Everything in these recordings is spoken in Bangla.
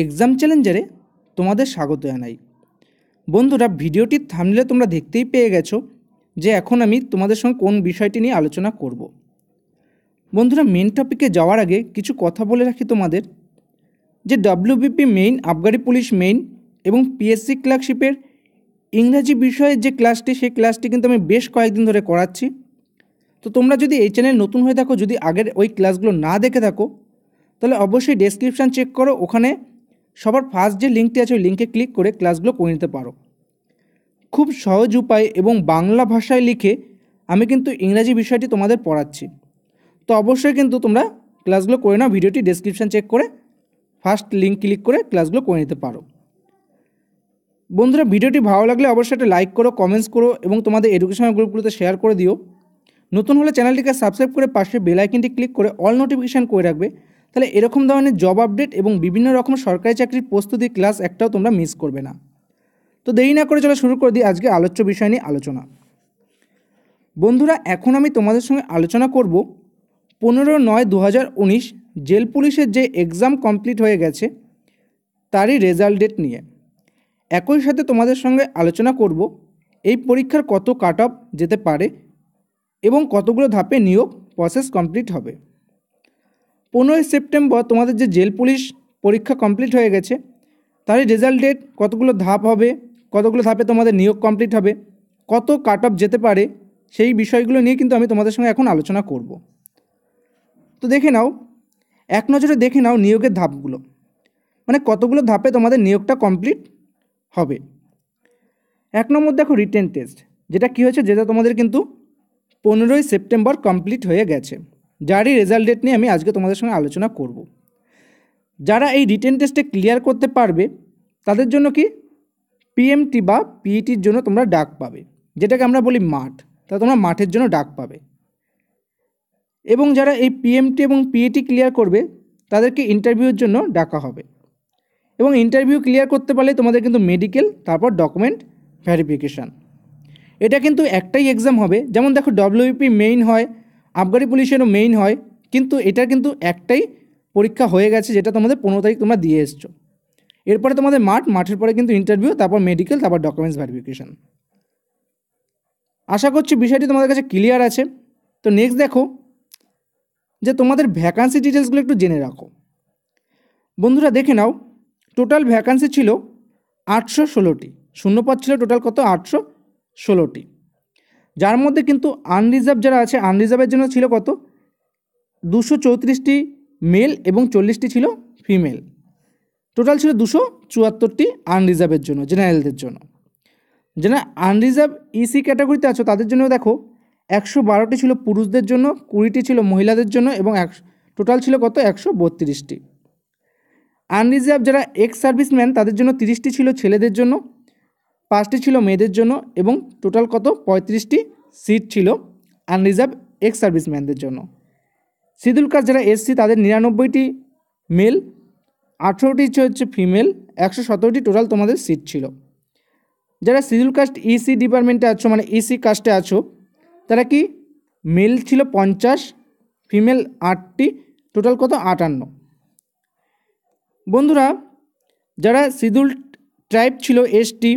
এক্সাম চ্যালেঞ্জারে তোমাদের স্বাগত জানাই বন্ধুরা ভিডিওটি থামলে তোমরা দেখতেই পেয়ে গেছো যে এখন আমি তোমাদের সঙ্গে কোন বিষয়টি নিয়ে আলোচনা করব বন্ধুরা মেন টপিকে যাওয়ার আগে কিছু কথা বলে রাখি তোমাদের যে ডাব্লিউবিপি মেইন আবগারি পুলিশ মেইন এবং পিএসসি ক্লার্কশিপের ইংরাজি বিষয়ে যে ক্লাসটি সেই ক্লাসটি কিন্তু আমি বেশ কয়েকদিন ধরে করাচ্ছি তো তোমরা যদি এই চ্যানেল নতুন হয়ে থাকো যদি আগের ওই ক্লাসগুলো না দেখে থাকো তাহলে অবশ্যই ডেসক্রিপশান চেক করো ওখানে সবার ফার্স্ট যে লিঙ্কটি আছে ওই লিঙ্কে ক্লিক করে ক্লাসগুলো করে নিতে পারো খুব সহজ উপায় এবং বাংলা ভাষায় লিখে আমি কিন্তু ইংরাজি বিষয়টি তোমাদের পড়াচ্ছি তো অবশ্যই কিন্তু তোমরা ক্লাসগুলো করে নাও ভিডিওটি ডেসক্রিপশান চেক করে ফার্স্ট লিঙ্ক ক্লিক করে ক্লাসগুলো করে নিতে পারো বন্ধুরা ভিডিওটি ভালো লাগলে অবশ্যই একটা লাইক করো কমেন্টস করো এবং তোমাদের এডুকেশনাল গ্রুপগুলোতে শেয়ার করে দিও নতুন হলে চ্যানেলটিকে সাবস্ক্রাইব করে পাশে বেল আইকনটি ক্লিক করে অল নোটিফিকেশান করে রাখবে তাহলে এরকম ধরনের জব আপডেট এবং বিভিন্ন রকম সরকারি চাকরির প্রস্তুতি ক্লাস একটাও তোমরা মিস করবে না তো দেরি না করে চলে শুরু করে দিই আজকে আলোচ্য বিষয় নিয়ে আলোচনা বন্ধুরা এখন আমি তোমাদের সঙ্গে আলোচনা করব পনেরো নয় দু জেল পুলিশের যে এক্সাম কমপ্লিট হয়ে গেছে তারই রেজাল্ট ডেট নিয়ে একই সাথে তোমাদের সঙ্গে আলোচনা করব এই পরীক্ষার কত কাট অফ যেতে পারে এবং কতগুলো ধাপে নিয়োগ প্রসেস কমপ্লিট হবে পনেরোই সেপ্টেম্বর তোমাদের যে জেল পুলিশ পরীক্ষা কমপ্লিট হয়ে গেছে তারই রেজাল্ট ডেট কতগুলো ধাপ হবে কতগুলো ধাপে তোমাদের নিয়োগ কমপ্লিট হবে কত কাট অফ যেতে পারে সেই বিষয়গুলো নিয়ে কিন্তু আমি তোমাদের সঙ্গে এখন আলোচনা করব তো দেখে নাও এক নজরে দেখে নাও নিয়োগের ধাপগুলো মানে কতগুলো ধাপে তোমাদের নিয়োগটা কমপ্লিট হবে এক নম্বর দেখো রিটেন টেস্ট যেটা কী হয়েছে যেটা তোমাদের কিন্তু পনেরোই সেপ্টেম্বর কমপ্লিট হয়ে গেছে যারই রেজাল্ট ডেট নিয়ে আমি আজকে তোমাদের সঙ্গে আলোচনা করব। যারা এই রিটেন টেস্টে ক্লিয়ার করতে পারবে তাদের জন্য কি পিএমটি বা পিইটির e জন্য তোমরা ডাক পাবে যেটাকে আমরা বলি মাঠ তা তোমরা মাঠের জন্য ডাক পাবে এবং যারা এই পিএমটি এবং পিএটি ক্লিয়ার e করবে তাদেরকে ইন্টারভিউর জন্য ডাকা হবে এবং ইন্টারভিউ ক্লিয়ার করতে পারলে তোমাদের কিন্তু মেডিকেল তারপর ডকুমেন্ট ভ্যারিফিকেশান এটা কিন্তু একটাই এক্সাম হবে যেমন দেখো ডব্লিউপি মেইন হয় আবগারি পুলিশেরও মেইন হয় কিন্তু এটা কিন্তু একটাই পরীক্ষা হয়ে গেছে যেটা তোমাদের পনেরো তারিখ তোমরা দিয়ে এসছো এরপরে তোমাদের মাঠ মাঠের পরে কিন্তু ইন্টারভিউ তারপর মেডিকেল তারপর ডকুমেন্টস ভেরিফিকেশান আশা করছি বিষয়টি তোমাদের কাছে ক্লিয়ার আছে তো নেক্সট দেখো যে তোমাদের ভ্যাকান্সি ডিটেলসগুলো একটু জেনে রাখো বন্ধুরা দেখে নাও টোটাল ভ্যাকান্সি ছিল আটশো ষোলোটি শূন্যপদ ছিল টোটাল কত আটশো ষোলোটি যার মধ্যে কিন্তু আনরিজার্ভ যারা আছে আনরিজার্ভের জন্য ছিল কত দুশো চৌত্রিশটি মেল এবং চল্লিশটি ছিল ফিমেল টোটাল ছিল দুশো চুয়াত্তরটি আনরিজার্ভের জন্য জেনারেলদের জন্য যারা আনরিজার্ভ ইসি ক্যাটাগরিতে আছো তাদের জন্য দেখো একশো বারোটি ছিল পুরুষদের জন্য কুড়িটি ছিল মহিলাদের জন্য এবং এক টোটাল ছিল কত একশো বত্রিশটি আনরিজার্ভ যারা এক্স সার্ভিসম্যান তাদের জন্য তিরিশটি ছিল ছেলেদের জন্য পাঁচটি ছিল মেয়েদের জন্য এবং টোটাল কত পঁয়ত্রিশটি সিট ছিল আনরিজার্ভ এক্স সার্ভিসম্যানদের জন্য সিদুল কাস্ট যারা এসসি তাদের নিরানব্বইটি মেল আঠেরোটি হচ্ছে ফিমেল একশো সতেরোটি টোটাল তোমাদের সিট ছিল যারা সিদুল কাস্ট ইসি e ডিপার্টমেন্টে আছো মানে ইসি e কাস্টে আছো তারা কি মেল ছিল পঞ্চাশ ফিমেল আটটি টোটাল কত আটান্ন বন্ধুরা যারা সিদুল ট্রাইব ছিল এসটি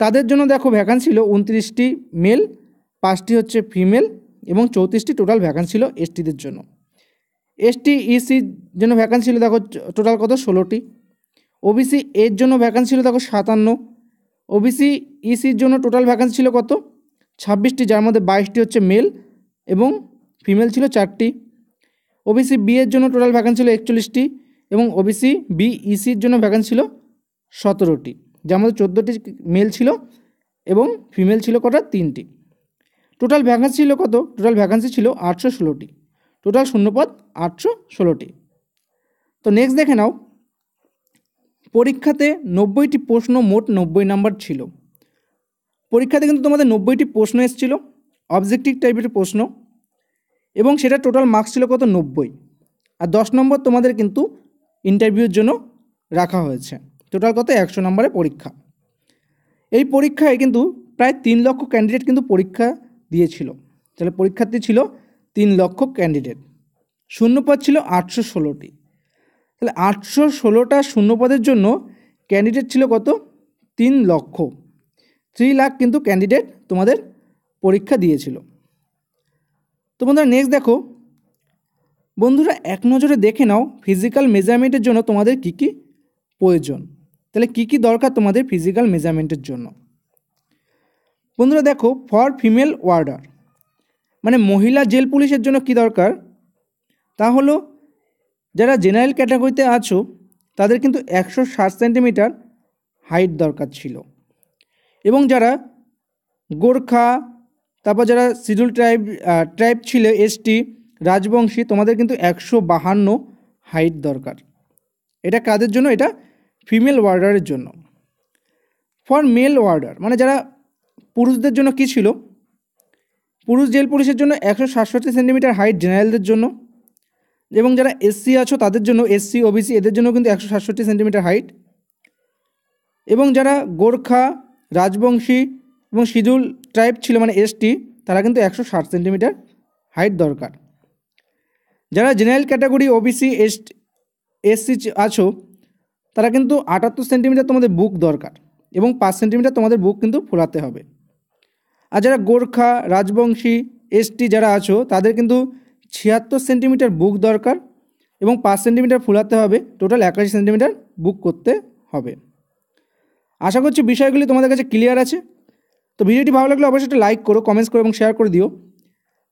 তাদের জন্য দেখো ভ্যাকান্সি ছিল উনত্রিশটি মেল পাঁচটি হচ্ছে ফিমেল এবং চৌত্রিশটি টোটাল ভ্যাকান্সি ছিল এসটিদের জন্য এসটি ইসির e জন্য ভ্যাকান্সি ছিল দেখো টোটাল কত ষোলোটি ওবিসি এর জন্য ভ্যাকান্সি ছিল দেখো সাতান্ন ওবিসি ইসির e জন্য টোটাল ভ্যাকান্সি ছিল কত ছাব্বিশটি যার মধ্যে বাইশটি হচ্ছে মেল এবং ফিমেল ছিল চারটি ওবিসি বি এর জন্য টোটাল ভ্যাকান্সি ছিল একচল্লিশটি এবং ওবিসি ইসির e জন্য ভ্যাকান্সি ছিল সতেরোটি যার মধ্যে চোদ্দোটি মেল ছিল এবং ফিমেল ছিল কটা তিনটি টোটাল ভ্যাকান্সি ছিল কত টোটাল ভ্যাকান্সি ছিল আটশো ষোলোটি টোটাল শূন্যপদ আটশো ষোলোটি তো নেক্সট দেখে নাও পরীক্ষাতে নব্বইটি প্রশ্ন মোট নব্বই নাম্বার ছিল পরীক্ষাতে কিন্তু তোমাদের নব্বইটি প্রশ্ন এসেছিল অবজেক্টিভ টাইপের প্রশ্ন এবং সেটা টোটাল মার্কস ছিল কত নব্বই আর দশ নম্বর তোমাদের কিন্তু ইন্টারভিউর জন্য রাখা হয়েছে টোটাল কত একশো নম্বরে পরীক্ষা এই পরীক্ষায় কিন্তু প্রায় তিন লক্ষ ক্যান্ডিডেট কিন্তু পরীক্ষা দিয়েছিল তাহলে পরীক্ষার্থী ছিল তিন লক্ষ ক্যান্ডিডেট শূন্যপদ ছিল আটশো ষোলোটি তাহলে আটশো ষোলোটা শূন্যপদের জন্য ক্যান্ডিডেট ছিল কত তিন লক্ষ থ্রি লাখ কিন্তু ক্যান্ডিডেট তোমাদের পরীক্ষা দিয়েছিল তো বন্ধুরা নেক্সট দেখো বন্ধুরা এক নজরে দেখে নাও ফিজিক্যাল মেজারমেন্টের জন্য তোমাদের কী কী প্রয়োজন তাহলে কি কি দরকার তোমাদের ফিজিক্যাল মেজারমেন্টের জন্য বন্ধুরা দেখো ফর ফিমেল ওয়ার্ডার মানে মহিলা জেল পুলিশের জন্য কি দরকার তা হলো যারা জেনারেল ক্যাটাগরিতে আছো তাদের কিন্তু একশো ষাট সেন্টিমিটার হাইট দরকার ছিল এবং যারা গোর্খা তারপর যারা সিডুল ট্রাইব ট্রাইব ছিল এসটি রাজবংশী তোমাদের কিন্তু একশো বাহান্ন হাইট দরকার এটা কাদের জন্য এটা ফিমেল ওয়ার্ডারের জন্য ফর মেল ওয়ার্ডার মানে যারা পুরুষদের জন্য কী ছিল পুরুষ জেল পুলিশের জন্য একশো সাতষট্টি সেন্টিমিটার হাইট জেনারেলদের জন্য এবং যারা এসসি আছো তাদের জন্য এসসি ওবিসি এদের জন্য কিন্তু একশো সাতষট্টি সেন্টিমিটার হাইট এবং যারা গোর্খা রাজবংশী এবং সিঁদুল ট্রাইব ছিল মানে এসটি তারা কিন্তু একশো ষাট সেন্টিমিটার হাইট দরকার যারা general category OBC S SC আছো তারা কিন্তু আটাত্তর সেন্টিমিটার তোমাদের বুক দরকার এবং পাঁচ সেন্টিমিটার তোমাদের বুক কিন্তু ফোলাতে হবে আর যারা গোর্খা রাজবংশী এসটি যারা আছো তাদের কিন্তু ছিয়াত্তর সেন্টিমিটার বুক দরকার এবং পাঁচ সেন্টিমিটার ফুলাতে হবে টোটাল একাশি সেন্টিমিটার বুক করতে হবে আশা করছি বিষয়গুলি তোমাদের কাছে ক্লিয়ার আছে তো ভিডিওটি ভালো লাগলে অবশ্যই একটা লাইক করো কমেন্টস করো এবং শেয়ার করে দিও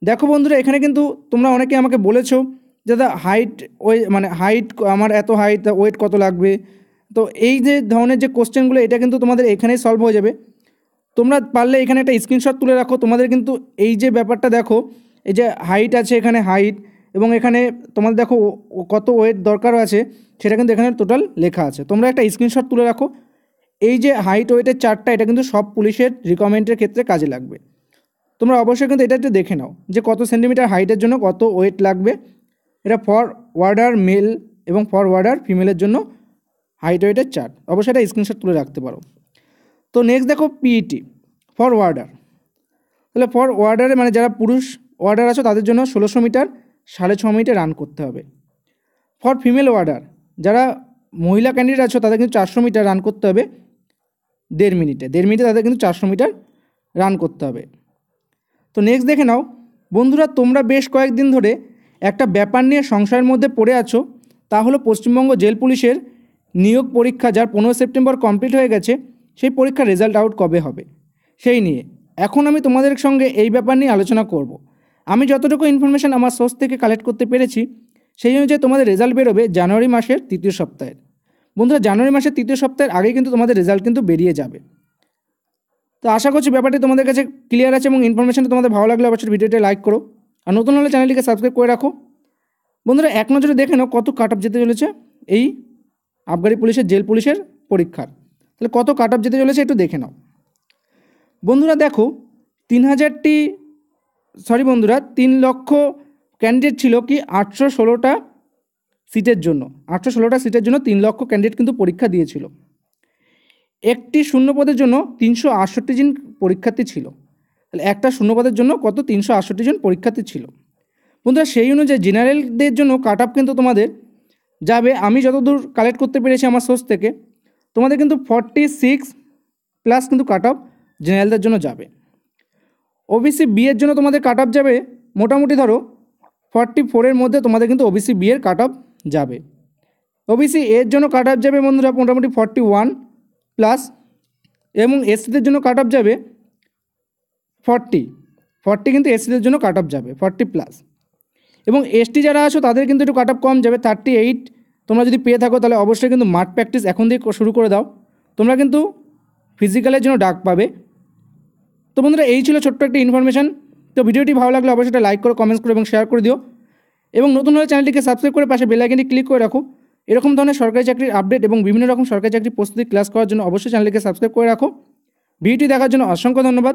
দেখো বন্ধুরা এখানে কিন্তু তোমরা অনেকে আমাকে বলেছো দাদা হাইট ওই মানে হাইট আমার এত হাইট ওয়েট কত লাগবে তো এই যে ধরনের যে কোশ্চেনগুলো এটা কিন্তু তোমাদের এখানেই সলভ হয়ে যাবে তোমরা পারলে এখানে একটা স্ক্রিনশট তুলে রাখো তোমাদের কিন্তু এই যে ব্যাপারটা দেখো এই যে হাইট আছে এখানে হাইট এবং এখানে তোমাদের দেখো কত ওয়েট দরকার আছে সেটা কিন্তু এখানে টোটাল লেখা আছে তোমরা একটা স্ক্রিনশট তুলে রাখো এই যে হাইট ওয়েটের চারটা এটা কিন্তু সব পুলিশের রিকমেন্ডের ক্ষেত্রে কাজে লাগবে তোমরা অবশ্যই কিন্তু এটা একটু দেখে নাও যে কত সেন্টিমিটার হাইটের জন্য কত ওয়েট লাগবে এটা ফর ওয়ার্ডার মেল এবং ফর ওয়ার্ডার ফিমেলের জন্য হাইট ওয়েটের চার্ট অবশ্যই এটা স্ক্রিনশট তুলে রাখতে পারো তো নেক্সট দেখো পিইটি ফর ওয়ার্ডার তাহলে ফর ওয়ার্ডারে মানে যারা পুরুষ ওয়ার্ডার আছো তাদের জন্য ষোলোশো মিটার সাড়ে ছ মিনিটে রান করতে হবে ফর ফিমেল ওয়ার্ডার যারা মহিলা ক্যান্ডিডেট আছো তাদের কিন্তু চারশো মিটার রান করতে হবে দেড় মিনিটে দেড় মিনিটে তাদের কিন্তু চারশো মিটার রান করতে হবে তো নেক্সট দেখে নাও বন্ধুরা তোমরা বেশ কয়েকদিন ধরে একটা ব্যাপার নিয়ে সংশয়ের মধ্যে পড়ে আছো তা হলো পশ্চিমবঙ্গ জেল পুলিশের নিয়োগ পরীক্ষা যার পনেরো সেপ্টেম্বর কমপ্লিট হয়ে গেছে সেই পরীক্ষার রেজাল্ট আউট কবে হবে সেই নিয়ে এখন আমি তোমাদের সঙ্গে এই ব্যাপার নিয়ে আলোচনা করব আমি যতটুকু ইনফরমেশান আমার সোর্স থেকে কালেক্ট করতে পেরেছি সেই অনুযায়ী তোমাদের রেজাল্ট বেরোবে জানুয়ারি মাসের তৃতীয় সপ্তাহের বন্ধুরা জানুয়ারি মাসের তৃতীয় সপ্তাহের আগে কিন্তু তোমাদের রেজাল্ট কিন্তু বেরিয়ে যাবে তো আশা করছি ব্যাপারটি তোমাদের কাছে ক্লিয়ার আছে এবং ইনফরমেশনটা তোমাদের ভালো লাগলে অবশ্যই ভিডিওটা লাইক করো আর নতুন হলে চ্যানেলটিকে সাবস্ক্রাইব করে রাখো বন্ধুরা এক নজরে দেখে নাও কত কাট যেতে চলেছে এই আবগারি পুলিশের জেল পুলিশের পরীক্ষার তাহলে কত কাট যেতে চলেছে একটু দেখে নাও বন্ধুরা দেখো তিন হাজারটি সরি বন্ধুরা তিন লক্ষ ক্যান্ডিডেট ছিল কি আটশো ষোলোটা সিটের জন্য আটশো ষোলোটা সিটের জন্য তিন লক্ষ ক্যান্ডিডেট কিন্তু পরীক্ষা দিয়েছিল একটি শূন্য পদের জন্য তিনশো আটষট্টি জন পরীক্ষার্থী ছিল তাহলে একটা শূন্যপদের জন্য কত তিনশো আটষট্টি জন পরীক্ষার্থী ছিল বন্ধুরা সেই অনুযায়ী জেনারেলদের জন্য কাট আপ কিন্তু তোমাদের যাবে আমি যতদূর কালেক্ট করতে পেরেছি আমার সোর্স থেকে তোমাদের কিন্তু ফর্টি সিক্স প্লাস কিন্তু কাট অফ জেনারেলদের জন্য যাবে ওবিসি বিয়ের জন্য তোমাদের কাট অফ যাবে মোটামুটি ধরো ফর্টি ফোরের মধ্যে তোমাদের কিন্তু ওবিসি বিয়ের এর কাট অফ যাবে ওবিসি এর জন্য কাট অফ যাবে বন্ধুরা মোটামুটি ফর্টি ওয়ান প্লাস এবং এসসিদের জন্য কাট অফ যাবে ফর্টি ফর্টি কিন্তু এসসিদের জন্য কাট অফ যাবে ফর্টি প্লাস এবং এসটি যারা আছো তাদের কিন্তু একটু কাট অফ কম যাবে থার্টি এইট তোমরা যদি পেয়ে থাকো তাহলে অবশ্যই কিন্তু মাঠ প্র্যাকটিস এখন দিয়ে শুরু করে দাও তোমরা কিন্তু ফিজিক্যালের জন্য ডাক পাবে তো বন্ধুরা এই ছিল ছোট্ট একটা ইনফরমেশান তো ভিডিওটি ভালো লাগলে অবশ্যই এটা লাইক করো কমেন্টস করো এবং শেয়ার করে দিও এবং নতুন হলে চ্যানেলটিকে সাবস্ক্রাইব করে পাশে বেলাইকনটি ক্লিক করে রাখো এরকম ধরনের সরকারি চাকরির আপডেট এবং বিভিন্ন রকম সরকারি চাকরির প্রস্তুতি ক্লাস করার জন্য অবশ্যই চ্যানেলটিকে সাবস্ক্রাইব করে রাখো ভিডিওটি দেখার জন্য অসংখ্য ধন্যবাদ